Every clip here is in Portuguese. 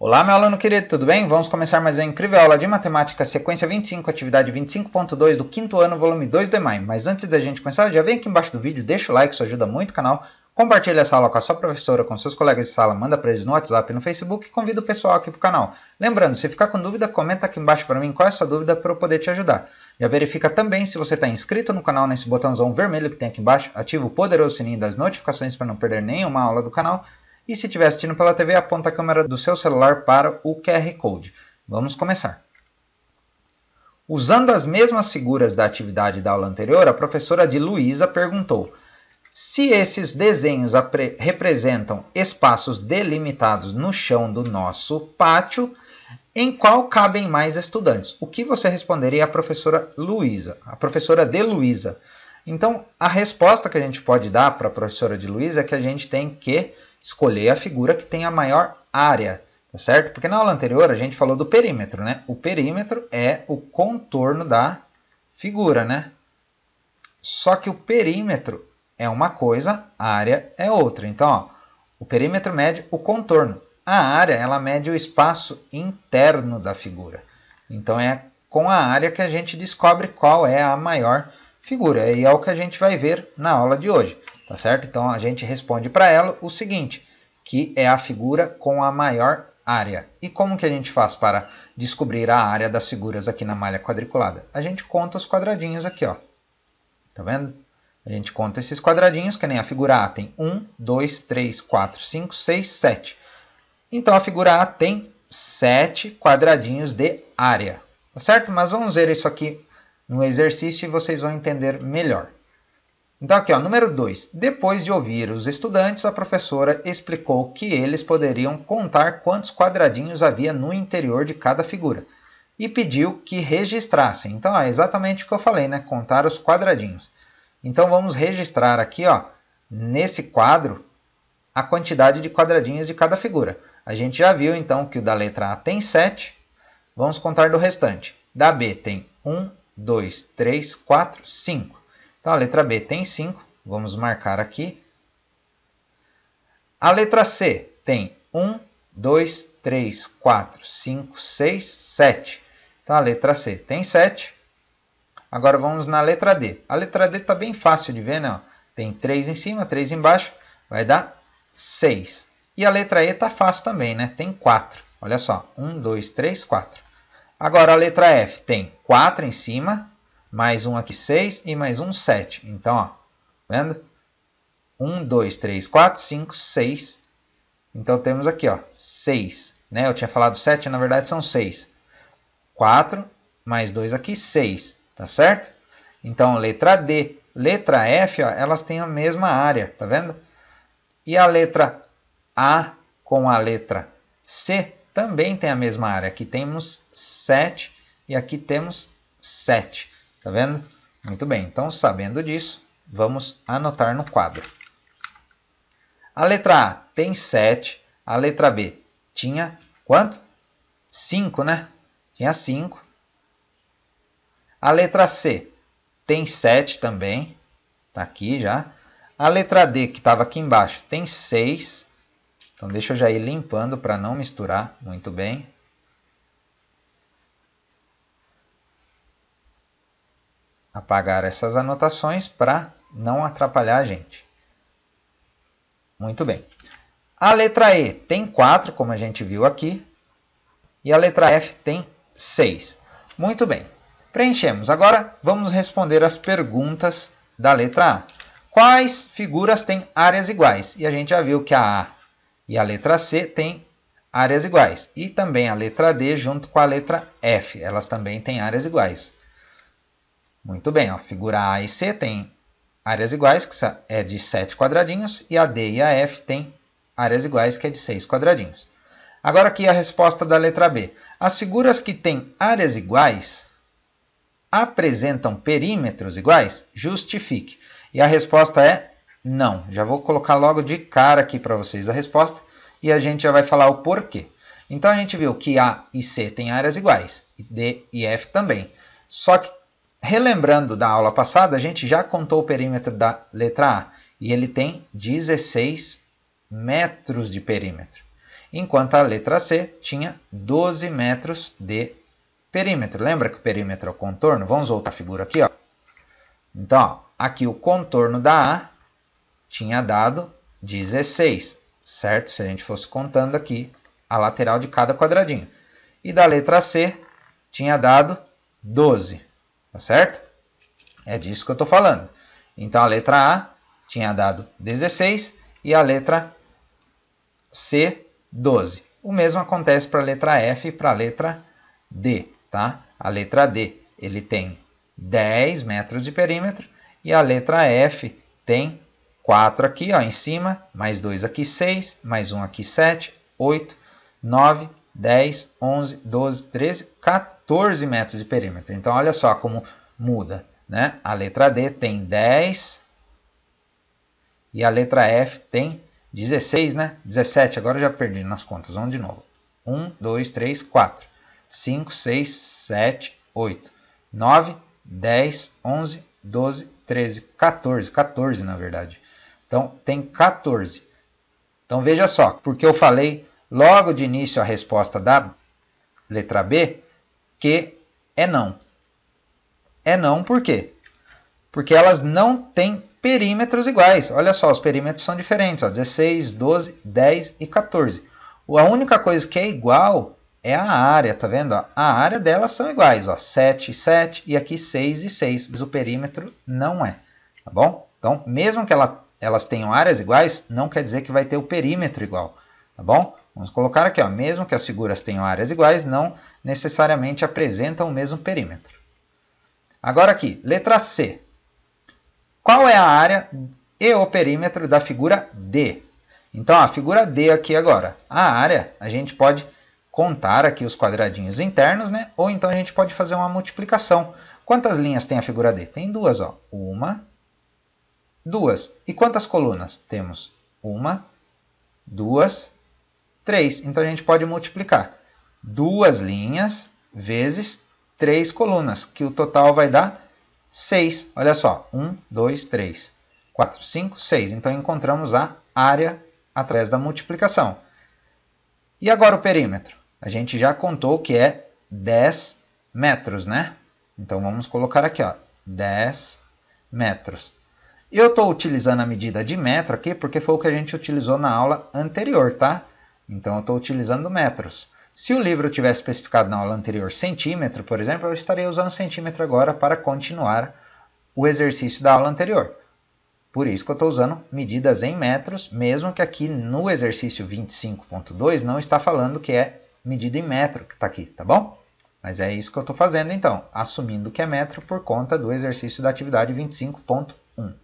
Olá, meu aluno querido, tudo bem? Vamos começar mais uma incrível aula de matemática, sequência 25, atividade 25.2 do quinto ano, volume 2 do EMAI. Mas antes da gente começar, já vem aqui embaixo do vídeo, deixa o like, isso ajuda muito o canal. Compartilhe essa aula com a sua professora, com seus colegas de sala, manda para eles no WhatsApp e no Facebook e convida o pessoal aqui para o canal. Lembrando, se ficar com dúvida, comenta aqui embaixo para mim qual é a sua dúvida para eu poder te ajudar. Já verifica também se você está inscrito no canal nesse botãozão vermelho que tem aqui embaixo, ativa o poderoso sininho das notificações para não perder nenhuma aula do canal e se estiver assistindo pela TV, aponta a câmera do seu celular para o QR Code. Vamos começar. Usando as mesmas figuras da atividade da aula anterior, a professora de Luísa perguntou se esses desenhos representam espaços delimitados no chão do nosso pátio, em qual cabem mais estudantes? O que você responderia à professora Luísa, a professora de Luísa? Então, a resposta que a gente pode dar para a professora de Luísa é que a gente tem que escolher a figura que tem a maior área, tá certo? Porque na aula anterior a gente falou do perímetro, né? O perímetro é o contorno da figura, né? Só que o perímetro é uma coisa, a área é outra. Então, ó, o perímetro mede o contorno. A área, ela mede o espaço interno da figura. Então, é com a área que a gente descobre qual é a maior figura. E é o que a gente vai ver na aula de hoje tá certo? Então a gente responde para ela o seguinte, que é a figura com a maior área. E como que a gente faz para descobrir a área das figuras aqui na malha quadriculada? A gente conta os quadradinhos aqui, ó. Tá vendo? A gente conta esses quadradinhos, que nem a figura A tem 1, 2, 3, 4, 5, 6, 7. Então a figura A tem 7 quadradinhos de área, tá certo? Mas vamos ver isso aqui no exercício e vocês vão entender melhor. Então, aqui, ó, número 2. Depois de ouvir os estudantes, a professora explicou que eles poderiam contar quantos quadradinhos havia no interior de cada figura e pediu que registrassem. Então, é exatamente o que eu falei, né? Contar os quadradinhos. Então, vamos registrar aqui, ó, nesse quadro, a quantidade de quadradinhos de cada figura. A gente já viu, então, que o da letra A tem 7. Vamos contar do restante. Da B tem 1, 2, 3, 4, 5. Então, a letra B tem 5, vamos marcar aqui. A letra C tem 1, 2, 3, 4, 5, 6, 7. Então, a letra C tem 7. Agora, vamos na letra D. A letra D está bem fácil de ver, né? Tem 3 em cima, 3 embaixo, vai dar 6. E a letra E está fácil também, né? Tem 4. Olha só, 1, 2, 3, 4. Agora, a letra F tem 4 em cima, mais um aqui 6 e mais um 7. Então, ó, tá vendo? 1, 2, 3, 4, 5, 6. Então temos aqui, ó, 6. Né? Eu tinha falado 7, na verdade são 6. 4 mais 2 aqui, 6. Tá certo? Então, letra D, letra F, ó, elas têm a mesma área, tá vendo? E a letra A com a letra C também tem a mesma área. Aqui temos 7 e aqui temos 7. Tá vendo? Muito bem, então sabendo disso, vamos anotar no quadro. A letra A tem 7, a letra B tinha quanto? 5, né? Tinha 5. A letra C tem 7 também, tá aqui já. A letra D, que estava aqui embaixo, tem 6. Então deixa eu já ir limpando para não misturar muito bem. apagar essas anotações para não atrapalhar a gente. Muito bem. A letra E tem 4, como a gente viu aqui, e a letra F tem 6. Muito bem. Preenchemos. Agora vamos responder as perguntas da letra A. Quais figuras têm áreas iguais? E a gente já viu que a A e a letra C têm áreas iguais. E também a letra D junto com a letra F. Elas também têm áreas iguais. Muito bem, ó, figura A e C tem áreas iguais, que é de 7 quadradinhos, e a D e a F tem áreas iguais, que é de 6 quadradinhos. Agora aqui a resposta da letra B. As figuras que têm áreas iguais apresentam perímetros iguais? Justifique. E a resposta é não. Já vou colocar logo de cara aqui para vocês a resposta e a gente já vai falar o porquê. Então a gente viu que A e C têm áreas iguais, e D e F também. Só que Relembrando da aula passada, a gente já contou o perímetro da letra A e ele tem 16 metros de perímetro, enquanto a letra C tinha 12 metros de perímetro. Lembra que o perímetro é o contorno? Vamos voltar a figura aqui. Ó. Então, ó, aqui o contorno da A tinha dado 16, certo? Se a gente fosse contando aqui a lateral de cada quadradinho. E da letra C tinha dado 12. Tá certo? É disso que eu estou falando. Então a letra A tinha dado 16 e a letra C, 12. O mesmo acontece para a letra F e para a letra D. Tá? A letra D ele tem 10 metros de perímetro e a letra F tem 4 aqui ó, em cima, mais 2 aqui 6, mais 1 aqui 7, 8, 9, 10, 11, 12, 13, 14. 14 metros de perímetro. Então, olha só como muda. Né? A letra D tem 10 e a letra F tem 16, né? 17, agora eu já perdi nas contas. Vamos de novo. 1, 2, 3, 4, 5, 6, 7, 8, 9, 10, 11, 12, 13, 14. 14, na verdade. Então, tem 14. Então, veja só, porque eu falei logo de início a resposta da letra B, que é não. É não por quê? Porque elas não têm perímetros iguais. Olha só, os perímetros são diferentes, ó, 16, 12, 10 e 14. A única coisa que é igual é a área, tá vendo? Ó? A área delas são iguais, ó, 7 e 7 e aqui 6 e 6, mas o perímetro não é, tá bom? Então, mesmo que ela, elas tenham áreas iguais, não quer dizer que vai ter o perímetro igual, tá bom? Vamos colocar aqui, ó, mesmo que as figuras tenham áreas iguais, não necessariamente apresentam o mesmo perímetro. Agora aqui, letra C. Qual é a área e o perímetro da figura D? Então, a figura D aqui agora, a área, a gente pode contar aqui os quadradinhos internos, né? Ou então a gente pode fazer uma multiplicação. Quantas linhas tem a figura D? Tem duas, ó. Uma, duas. E quantas colunas? Temos uma, duas, 3. Então a gente pode multiplicar duas linhas vezes três colunas, que o total vai dar 6. Olha só, 1, 2, 3, 4, 5, 6. Então encontramos a área através da multiplicação. E agora o perímetro? A gente já contou que é 10 metros, né? Então vamos colocar aqui, ó, 10 metros. Eu estou utilizando a medida de metro aqui porque foi o que a gente utilizou na aula anterior, tá? Então eu estou utilizando metros. Se o livro tivesse especificado na aula anterior centímetro, por exemplo, eu estaria usando centímetro agora para continuar o exercício da aula anterior. Por isso que eu estou usando medidas em metros, mesmo que aqui no exercício 25.2 não está falando que é medida em metro que está aqui, tá bom? Mas é isso que eu estou fazendo então, assumindo que é metro por conta do exercício da atividade 25.1.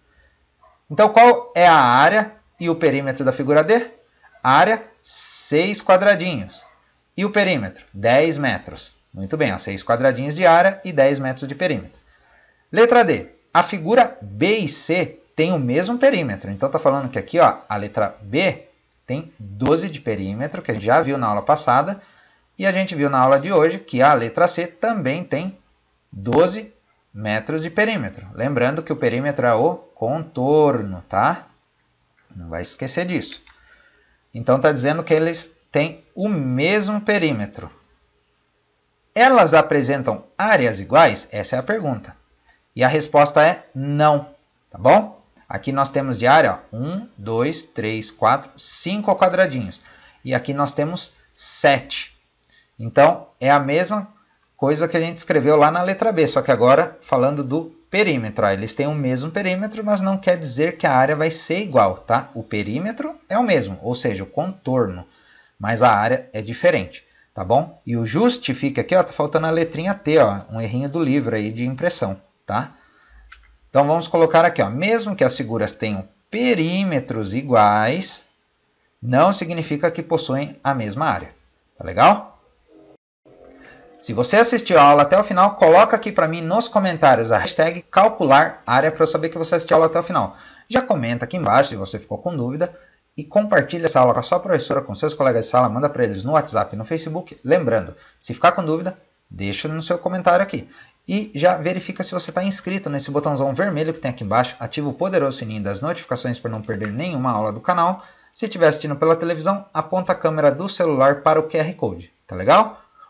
Então qual é a área e o perímetro da figura D? área, 6 quadradinhos. E o perímetro, 10 metros. Muito bem, 6 quadradinhos de área e 10 metros de perímetro. Letra D. A figura B e C tem o mesmo perímetro. Então está falando que aqui ó, a letra B tem 12 de perímetro, que a gente já viu na aula passada. E a gente viu na aula de hoje que a letra C também tem 12 metros de perímetro. Lembrando que o perímetro é o contorno, tá? Não vai esquecer disso. Então está dizendo que eles têm o mesmo perímetro. Elas apresentam áreas iguais? Essa é a pergunta. E a resposta é não, tá bom? Aqui nós temos de área 1, 2, 3, 4, 5 quadradinhos. E aqui nós temos 7. Então, é a mesma coisa que a gente escreveu lá na letra B, só que agora falando do perímetro. Eles têm o mesmo perímetro, mas não quer dizer que a área vai ser igual, tá? O perímetro é o mesmo, ou seja, o contorno, mas a área é diferente, tá bom? E o justifica aqui, ó, tá faltando a letrinha T, ó, um errinho do livro aí de impressão, tá? Então vamos colocar aqui, ó, mesmo que as figuras tenham perímetros iguais, não significa que possuem a mesma área, tá legal? Se você assistiu a aula até o final, coloca aqui para mim nos comentários a hashtag calcular área para eu saber que você assistiu a aula até o final. Já comenta aqui embaixo se você ficou com dúvida e compartilha essa aula com a sua professora, com seus colegas de sala, manda para eles no WhatsApp e no Facebook. Lembrando, se ficar com dúvida, deixa no seu comentário aqui. E já verifica se você está inscrito nesse botãozão vermelho que tem aqui embaixo, ativa o poderoso sininho das notificações para não perder nenhuma aula do canal. Se estiver assistindo pela televisão, aponta a câmera do celular para o QR Code, tá legal?